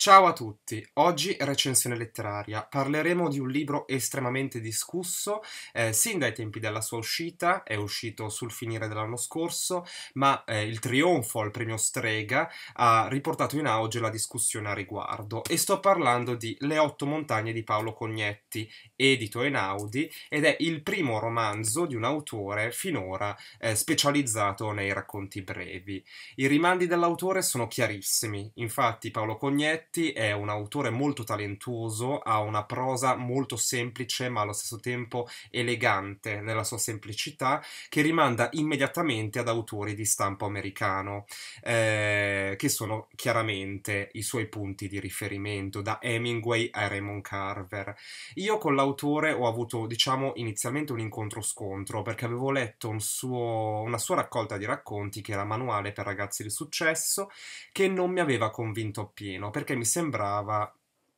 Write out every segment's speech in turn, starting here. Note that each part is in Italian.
Ciao a tutti, oggi recensione letteraria. Parleremo di un libro estremamente discusso eh, sin dai tempi della sua uscita, è uscito sul finire dell'anno scorso, ma eh, il trionfo al premio Strega ha riportato in auge la discussione a riguardo e sto parlando di Le otto montagne di Paolo Cognetti, edito Enaudi ed è il primo romanzo di un autore finora eh, specializzato nei racconti brevi. I rimandi dell'autore sono chiarissimi, infatti Paolo Cognetti Benedetti è un autore molto talentuoso, ha una prosa molto semplice ma allo stesso tempo elegante nella sua semplicità che rimanda immediatamente ad autori di stampo americano, eh, che sono chiaramente i suoi punti di riferimento, da Hemingway a Raymond Carver. Io con l'autore ho avuto, diciamo, inizialmente un incontro scontro perché avevo letto un suo, una sua raccolta di racconti che era manuale per ragazzi di successo, che non mi aveva convinto appieno perché mi sembrava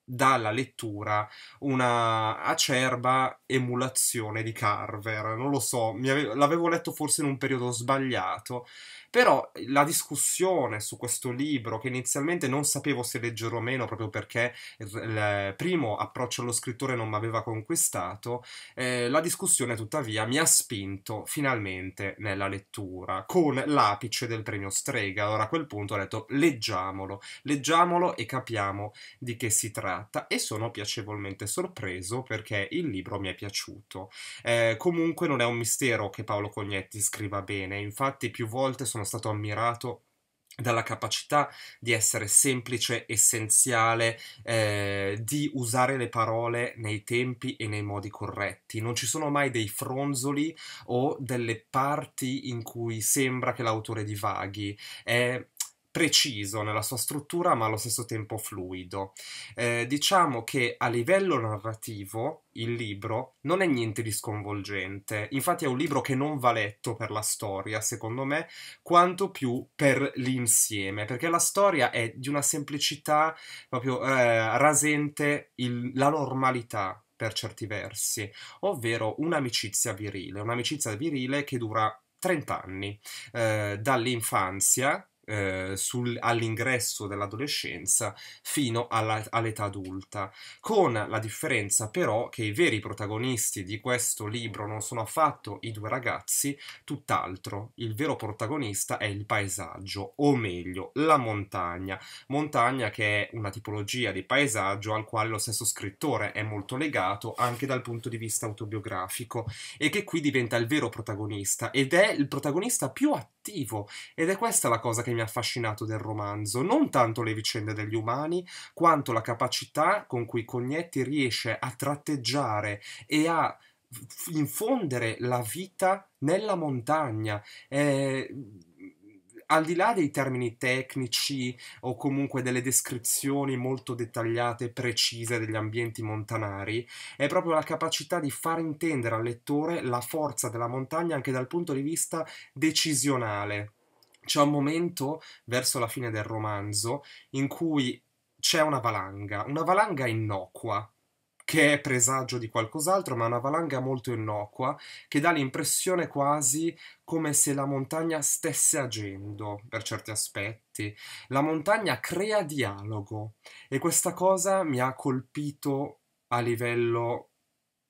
dalla lettura una acerba emulazione di Carver, non lo so, avevo, l'avevo letto forse in un periodo sbagliato, però eh, la discussione su questo libro, che inizialmente non sapevo se leggere o meno, proprio perché il primo approccio allo scrittore non mi aveva conquistato, eh, la discussione tuttavia mi ha spinto finalmente nella lettura, con l'apice del premio Strega. Allora a quel punto ho detto leggiamolo, leggiamolo e capiamo di che si tratta e sono piacevolmente sorpreso perché il libro mi è piaciuto. Eh, comunque non è un mistero che Paolo Cognetti scriva bene, infatti più volte sono sono stato ammirato dalla capacità di essere semplice, essenziale, eh, di usare le parole nei tempi e nei modi corretti. Non ci sono mai dei fronzoli o delle parti in cui sembra che l'autore divaghi. È preciso nella sua struttura ma allo stesso tempo fluido. Eh, diciamo che a livello narrativo il libro non è niente di sconvolgente, infatti è un libro che non va letto per la storia, secondo me, quanto più per l'insieme, perché la storia è di una semplicità proprio eh, rasente il, la normalità per certi versi, ovvero un'amicizia virile, un'amicizia virile che dura 30 anni, eh, dall'infanzia eh, sul, all'ingresso dell'adolescenza fino alla, all'età adulta, con la differenza però che i veri protagonisti di questo libro non sono affatto i due ragazzi, tutt'altro, il vero protagonista è il paesaggio, o meglio, la montagna, montagna che è una tipologia di paesaggio al quale lo stesso scrittore è molto legato anche dal punto di vista autobiografico e che qui diventa il vero protagonista ed è il protagonista più attivo cattivo. Ed è questa la cosa che mi ha affascinato del romanzo, non tanto le vicende degli umani, quanto la capacità con cui Cognetti riesce a tratteggiare e a infondere la vita nella montagna. Eh, al di là dei termini tecnici o comunque delle descrizioni molto dettagliate e precise degli ambienti montanari, è proprio la capacità di far intendere al lettore la forza della montagna anche dal punto di vista decisionale. C'è un momento, verso la fine del romanzo, in cui c'è una valanga, una valanga innocua, che è presagio di qualcos'altro, ma una valanga molto innocua che dà l'impressione quasi come se la montagna stesse agendo per certi aspetti. La montagna crea dialogo e questa cosa mi ha colpito a livello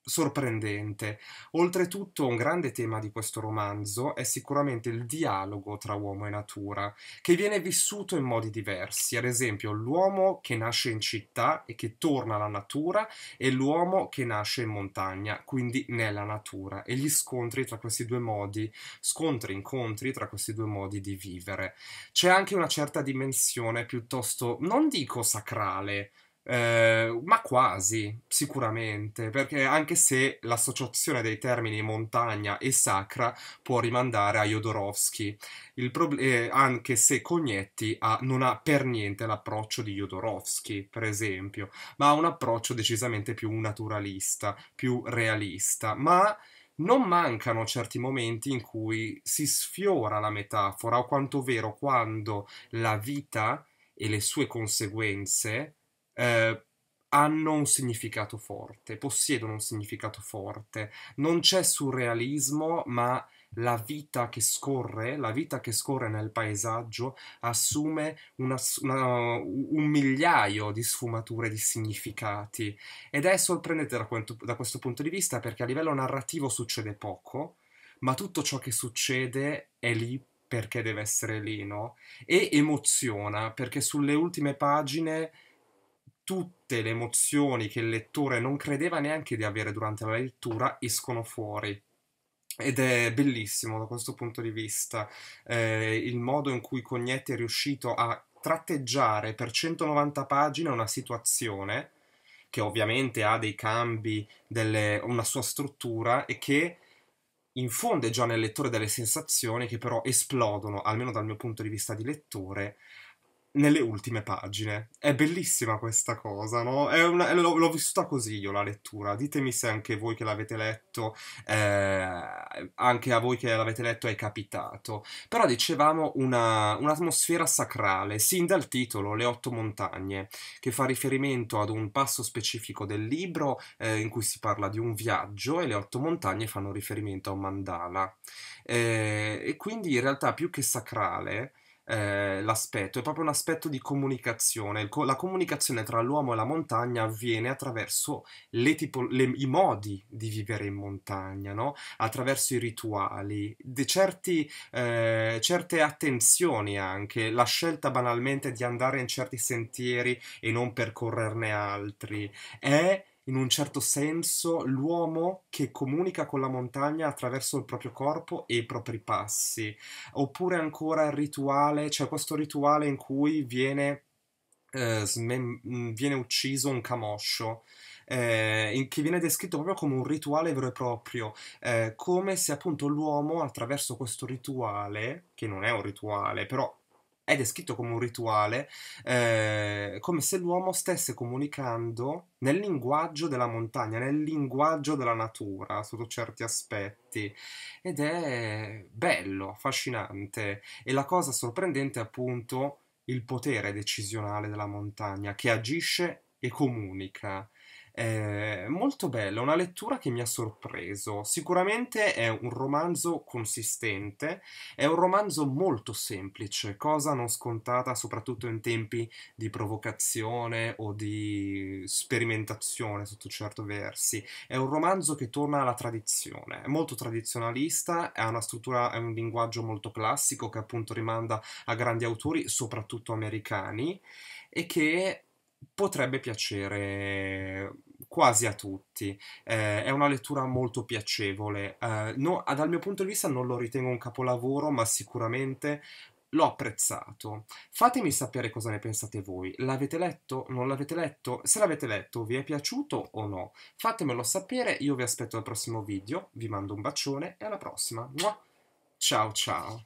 sorprendente. Oltretutto, un grande tema di questo romanzo è sicuramente il dialogo tra uomo e natura, che viene vissuto in modi diversi. Ad esempio, l'uomo che nasce in città e che torna alla natura e l'uomo che nasce in montagna, quindi nella natura, e gli scontri tra questi due modi, scontri, incontri tra questi due modi di vivere. C'è anche una certa dimensione piuttosto, non dico sacrale, eh, ma quasi, sicuramente, perché anche se l'associazione dei termini montagna e sacra può rimandare a Jodorowsky, eh, anche se Cognetti ha, non ha per niente l'approccio di Jodorowsky, per esempio, ma ha un approccio decisamente più naturalista, più realista, ma non mancano certi momenti in cui si sfiora la metafora, o quanto vero quando la vita e le sue conseguenze eh, hanno un significato forte, possiedono un significato forte. Non c'è surrealismo, ma la vita che scorre, la vita che scorre nel paesaggio assume una, una, un migliaio di sfumature di significati ed è sorprendente da, quanto, da questo punto di vista perché a livello narrativo succede poco, ma tutto ciò che succede è lì perché deve essere lì, no? E emoziona perché sulle ultime pagine tutte le emozioni che il lettore non credeva neanche di avere durante la lettura escono fuori. Ed è bellissimo da questo punto di vista eh, il modo in cui Cognetti è riuscito a tratteggiare per 190 pagine una situazione che ovviamente ha dei cambi, delle, una sua struttura e che infonde già nel lettore delle sensazioni che però esplodono, almeno dal mio punto di vista di lettore, nelle ultime pagine. È bellissima questa cosa, no? Una, l'ho, l'ho, vissuta così io la lettura. Ditemi se anche voi che l'avete letto, eh, anche a voi che l'avete letto è capitato. Però dicevamo una, un'atmosfera sacrale, sin dal titolo Le otto montagne, che fa riferimento ad un passo specifico del libro eh, in cui si parla di un viaggio e le otto montagne fanno riferimento a un mandala. Eh, e quindi in realtà più che sacrale eh, l'aspetto, è proprio un aspetto di comunicazione. Co- la comunicazione tra l'uomo e la montagna avviene attraverso tipo- le- i modi di vivere in montagna, no? attraverso i rituali, certi, eh, certe attenzioni anche, la scelta banalmente di andare in certi sentieri e non percorrerne altri. È in un certo senso l'uomo che comunica con la montagna attraverso il proprio corpo e i propri passi, oppure ancora il rituale, cioè questo rituale in cui viene, eh, smem- mm, viene ucciso un camoscio. Eh, che viene descritto proprio come un rituale vero e proprio, eh, come se appunto l'uomo attraverso questo rituale, che non è un rituale, però è descritto come un rituale, eh, come se l'uomo stesse comunicando nel linguaggio della montagna, nel linguaggio della natura, sotto certi aspetti. Ed è bello, affascinante. E la cosa sorprendente è appunto il potere decisionale della montagna che agisce e comunica. È molto bella, una lettura che mi ha sorpreso. Sicuramente è un romanzo consistente, è un romanzo molto semplice, cosa non scontata soprattutto in tempi di provocazione o di sperimentazione sotto certi versi. È un romanzo che torna alla tradizione, è molto tradizionalista, ha una struttura, è un linguaggio molto classico che appunto rimanda a grandi autori, soprattutto americani, e che potrebbe piacere eh, quasi a tutti. Eh, è una lettura molto piacevole. Eh, no, dal mio punto di vista non lo ritengo un capolavoro, ma sicuramente l'ho apprezzato. Fatemi sapere cosa ne pensate voi. L'avete letto? Non l'avete letto? Se l'avete letto, vi è piaciuto o no? Fatemelo sapere, io vi aspetto al prossimo video, vi mando un bacione e alla prossima. Ciao ciao!